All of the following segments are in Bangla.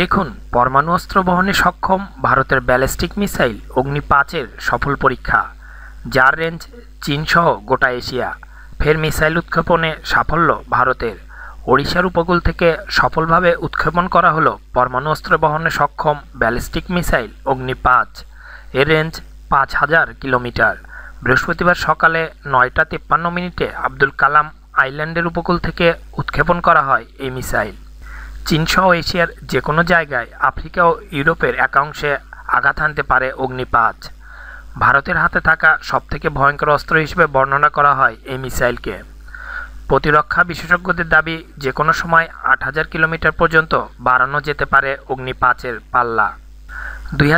দেখুন পরমাণু অস্ত্র বহনে সক্ষম ভারতের ব্যালিস্টিক মিসাইল অগ্নি পাঁচের সফল পরীক্ষা যার রেঞ্জ চীনসহ গোটা এশিয়া ফের মিসাইল উৎক্ষেপণে সাফল্য ভারতের ওড়িশার উপকূল থেকে সফলভাবে উৎক্ষেপণ করা হলো পরমাণু অস্ত্র বহনে সক্ষম ব্যালিস্টিক মিসাইল অগ্নি পাঁচ এর রেঞ্জ পাঁচ হাজার কিলোমিটার বৃহস্পতিবার সকালে নয়টা তিপ্পান্ন মিনিটে আব্দুল কালাম আইল্যান্ডের উপকূল থেকে উৎক্ষেপণ করা হয় এই মিসাইল চীনসহ এশিয়ার যে কোনো জায়গায় আফ্রিকা ও ইউরোপের একাংশে আঘাত আনতে পারে অগ্নিপাত ভারতের হাতে থাকা সবথেকে ভয়ঙ্কর অস্ত্র হিসেবে বর্ণনা করা হয় এই মিসাইলকে প্রতিরক্ষা বিশেষজ্ঞদের দাবি যে কোনো সময় আট হাজার কিলোমিটার পর্যন্ত বাড়ানো যেতে পারে অগ্নিপাচের পাল্লা দুই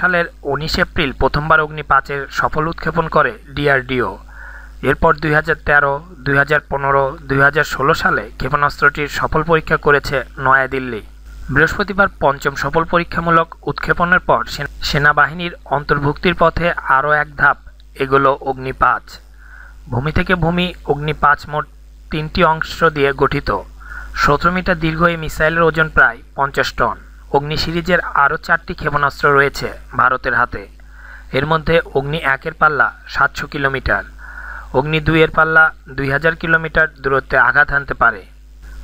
সালের উনিশ এপ্রিল প্রথমবার অগ্নিপাচের সফল উৎক্ষেপণ করে ডিআরডিও এরপর দুই হাজার তেরো দুই হাজার পনেরো দুই হাজার ষোলো সালে ক্ষেপণাস্ত্রটির সফল পরীক্ষা করেছে নয়াদিল্লি বৃহস্পতিবার পঞ্চম সফল পরীক্ষামূলক উৎক্ষেপণের পর সেনাবাহিনীর অন্তর্ভুক্তির পথে আরও এক ধাপ এগুলো অগ্নি পাঁচ ভূমি থেকে ভূমি অগ্নি পাঁচ মোট তিনটি অংশ দিয়ে গঠিত সতেরো মিটার দীর্ঘ এই মিসাইলের ওজন প্রায় পঞ্চাশ টন অগ্নি সিরিজের আরও চারটি ক্ষেপণাস্ত্র রয়েছে ভারতের হাতে এর মধ্যে অগ্নি একের পাল্লা সাতশো কিলোমিটার অগ্নি দুইয়ের পাল্লা দুই হাজার কিলোমিটার দূরত্বে আঘাত হানতে পারে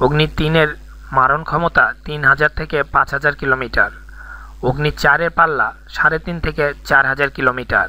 অগ্নি তিনের মারণ ক্ষমতা তিন হাজার থেকে পাঁচ হাজার কিলোমিটার অগ্নি চারের পাল্লা সাড়ে তিন থেকে চার হাজার কিলোমিটার